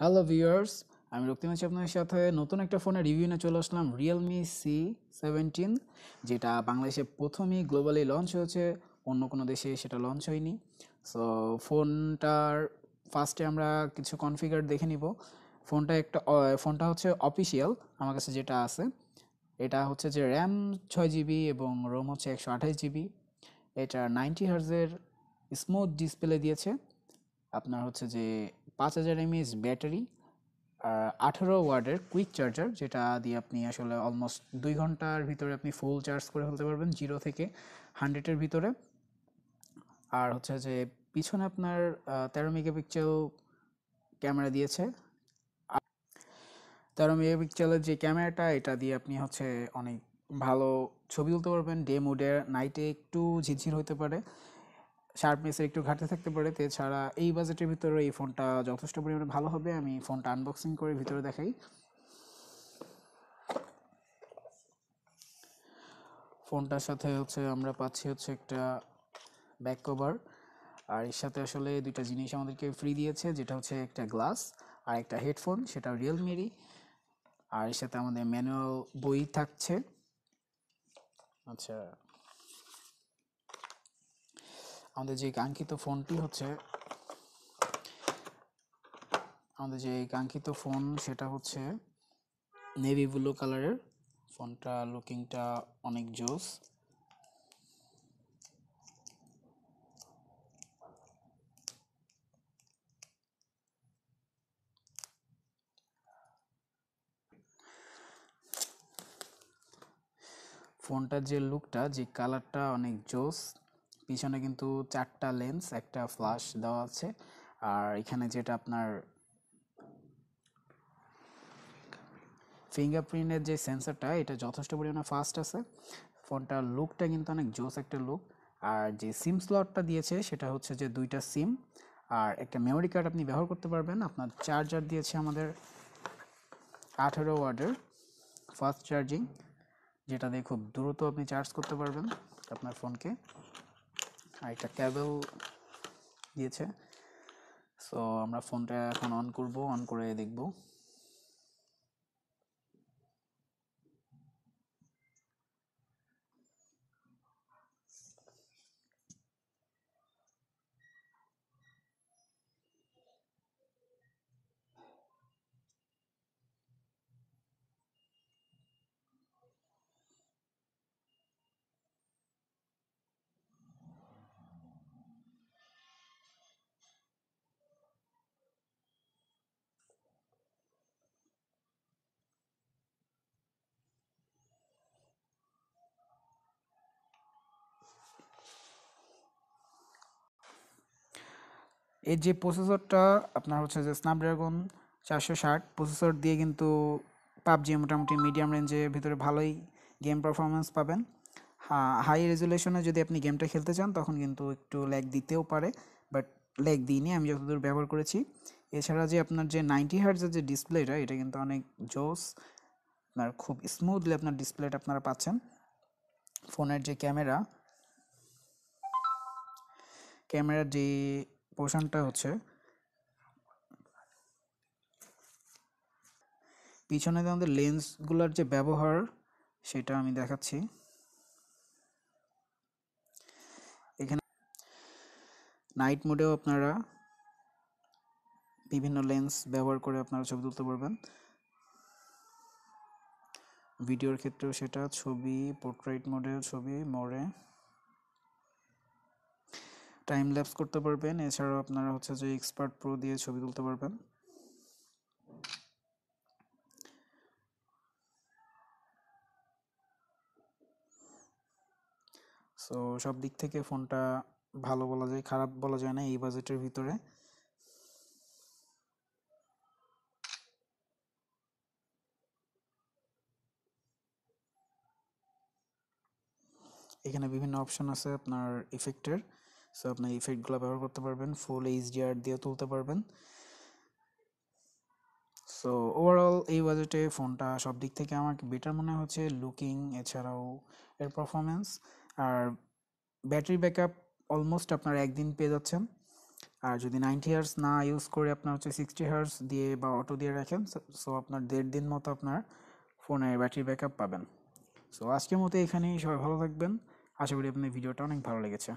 hello viewers আমি রক্তিম আছি আপনাদের সাথে নতুন একটা ফোনের রিভিউ নিয়ে চলে আসলাম রিয়েলমি সি সেভেন্টিন যেটা বাংলাদেশে প্রথমেই গ্লোবালি লঞ্চ হয়েছে অন্য কোনো দেশে সেটা লঞ্চ হয়নি সো ফোনটার ফার্স্টে আমরা কিছু কনফিগার দেখে নিব ফোনটা একটা ফোনটা হচ্ছে অফিসিয়াল আমার কাছে যেটা আছে এটা হচ্ছে যে র্যাম ছয় জিবি এবং রোম হচ্ছে একশো আঠাশ জিবি এটা নাইনটি হার্জের স্মুথ ডিসপ্লে দিয়েছে আপনার হচ্ছে যে পাঁচ হাজার এমএস ব্যাটারি আর আঠেরো ওয়ার্ডের কুইক চার্জার যেটা দিয়ে আপনি আসলে অলমোস্ট দুই ঘন্টার ভিতরে আপনি ফুল চার্জ করে ফেলতে পারবেন জিরো থেকে হান্ড্রেডের ভিতরে আর হচ্ছে যে পিছনে আপনার তেরো মেগাপিক্সেল ক্যামেরা দিয়েছে তেরো মেগাপিক্সেলের যে ক্যামেরাটা এটা দিয়ে আপনি হচ্ছে অনেক ভালো ছবি তুলতে পারবেন ডে মুডে নাইটে একটু ঝিরঝির হতে পারে শার্পনেসের একটু ঘাটতি থাকতে পারে এছাড়া এই বাজেটের ভিতরে এই ফোনটা যথেষ্ট পরিমাণে ভালো হবে আমি ফোনটা আনবক্সিং করে ভিতরে দেখাই ফোনটার সাথে হচ্ছে আমরা পাচ্ছি হচ্ছে একটা ব্যাক কভার আর এর সাথে আসলে দুইটা জিনিস আমাদেরকে ফ্রি দিয়েছে যেটা হচ্ছে একটা গ্লাস আর একটা হেডফোন সেটা রিয়েলমিরই আর এর সাথে আমাদের ম্যানুয়াল বই থাকছে আচ্ছা আমাদের যে কাঙ্ক্ষিত ফোনটি হচ্ছে আমাদের যে কাঙ্ক্ষিত ফোন সেটা হচ্ছে নেভি ব্লু কালারের ফোনটা লুকিংটা অনেক জোস ফোনটার যে লুকটা যে কালারটা অনেক জোস পিছনে কিন্তু চারটা লেন্স একটা ফ্লাশ দেওয়া আছে আর এখানে যেটা আপনার ফিঙ্গারপ্রিন্টের যে সেন্সারটা এটা যথেষ্ট পরিমাণে ফাস্ট আছে ফোনটার লুকটা কিন্তু অনেক জোস একটা লুক আর যে সিম স্লটটা দিয়েছে সেটা হচ্ছে যে দুইটা সিম আর একটা মেমোরি কার্ড আপনি ব্যবহার করতে পারবেন আপনার চার্জার দিয়েছে আমাদের আঠেরো ওয়ার্ডের ফাস্ট চার্জিং যেটা দিয়ে খুব দ্রুত আপনি চার্জ করতে পারবেন আপনার ফোনকে একটা ক্যাবেল দিয়েছে সো আমরা ফোনটা এখন অন করব অন করে দেখব এর যে প্রসেসরটা আপনার হচ্ছে যে স্ন্যাপড্রাগন চারশো ষাট প্রসেসর দিয়ে কিন্তু পাবজি মোটামুটি মিডিয়াম রেঞ্জের ভিতরে ভালোই গেম পারফরমেন্স পাবেন হাই রেজুলেশনে যদি আপনি গেমটা খেলতে চান তখন কিন্তু একটু ল্যাগ দিতেও পারে বাট ল্যাগ দিইনি আমি যতদূর ব্যবহার করেছি এছাড়া যে আপনার যে নাইনটি হার্টসের যে ডিসপ্লেটা এটা কিন্তু অনেক জোস আপনার খুব স্মুথলি আপনার ডিসপ্লেটা আপনারা পাচ্ছেন ফোনের যে ক্যামেরা ক্যামেরার যে পোর্শনটা হচ্ছে পিছনে আমাদের লেন্সগুলোর যে ব্যবহার সেটা আমি দেখাচ্ছি এখানে নাইট মোডেও আপনারা বিভিন্ন লেন্স ব্যবহার করে আপনারা ছবি তুলতে পারবেন ভিডিওর ক্ষেত্রেও সেটা ছবি পোর্ট্রেট মোডে ছবি মোড়ে টাইম ল্যাপস করতে পারবেন এছাড়াও আপনারা হচ্ছে যে এক্সপার্ট প্রো দিয়ে ছবি তুলতে পারবেন সো সব দিক থেকে ফোনটা ভালো বলা যায় খারাপ বলা যায় না এই বাজেটের ভিতরে এখানে বিভিন্ন অপশন আছে আপনার ইফেক্টের সো আপনি ইফেক্টগুলো ব্যবহার করতে পারবেন ফুল এইচডিআর দিয়ে তুলতে পারবেন সো ওভারঅল এই বাজেটে ফোনটা সব দিক থেকে আমাকে বেটার মনে হচ্ছে লুকিং এছাড়াও এর পারফরমেন্স আর ব্যাটারি ব্যাকআপ অলমোস্ট আপনার একদিন পেয়ে যাচ্ছেন আর যদি নাইনটি হার্স না ইউজ করে আপনার হচ্ছে সিক্সটি হার্স দিয়ে বা অটো দিয়ে রাখেন সো আপনার দেড় দিন মতো আপনার ফোনে ব্যাটারি ব্যাকআপ পাবেন সো আজকের মতো এখানেই সবাই ভালো থাকবেন আশা করি আপনার ভিডিওটা অনেক ভালো লেগেছে